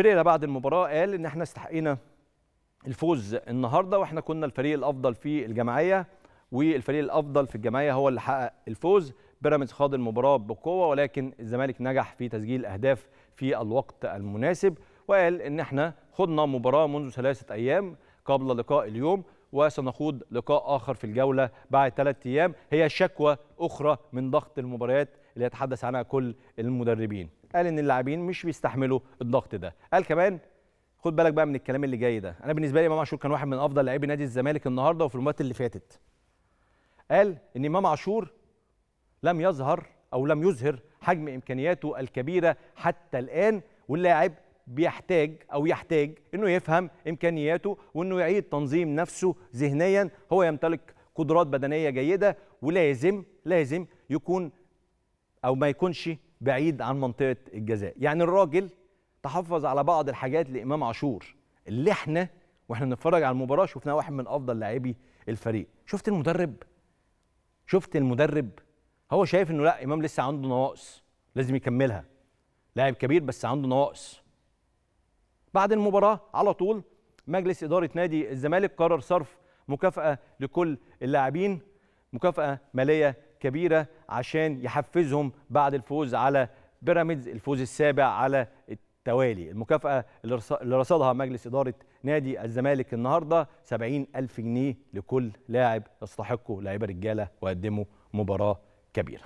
فريرا بعد المباراه قال ان احنا استحقينا الفوز النهارده واحنا كنا الفريق الافضل في الجمعيه والفريق الافضل في الجمعيه هو اللي حقق الفوز بيراميدز خاض المباراه بقوه ولكن الزمالك نجح في تسجيل اهداف في الوقت المناسب وقال ان احنا خضنا مباراه منذ ثلاثه ايام قبل لقاء اليوم وسنخوض لقاء آخر في الجولة بعد ثلاث أيام هي شكوى أخرى من ضغط المباريات اللي يتحدث عنها كل المدربين قال إن اللاعبين مش بيستحملوا الضغط ده قال كمان خد بالك بقى من الكلام اللي جاي ده انا بالنسبه لي امام عاشور كان واحد من افضل لاعبي نادي الزمالك النهارده وفي المباريات اللي فاتت قال ان امام عاشور لم يظهر او لم يظهر حجم امكانياته الكبيره حتى الان واللاعب بيحتاج او يحتاج انه يفهم امكانياته وانه يعيد تنظيم نفسه ذهنيا هو يمتلك قدرات بدنيه جيده ولازم لازم يكون او ما يكونش بعيد عن منطقه الجزاء يعني الراجل تحفظ على بعض الحاجات لامام عاشور اللي احنا واحنا بنتفرج على المباراه شفناه واحد من افضل لاعبي الفريق شفت المدرب شفت المدرب هو شايف انه لا امام لسه عنده نواقص لازم يكملها لاعب كبير بس عنده نواقص بعد المباراه على طول مجلس اداره نادي الزمالك قرر صرف مكافاه لكل اللاعبين مكافاه ماليه كبيره عشان يحفزهم بعد الفوز على بيراميدز الفوز السابع على التوالي المكافاه اللي رصدها مجلس اداره نادي الزمالك النهارده 70 ألف جنيه لكل لاعب يستحقه لاعيبه رجاله وقدموا مباراه كبيره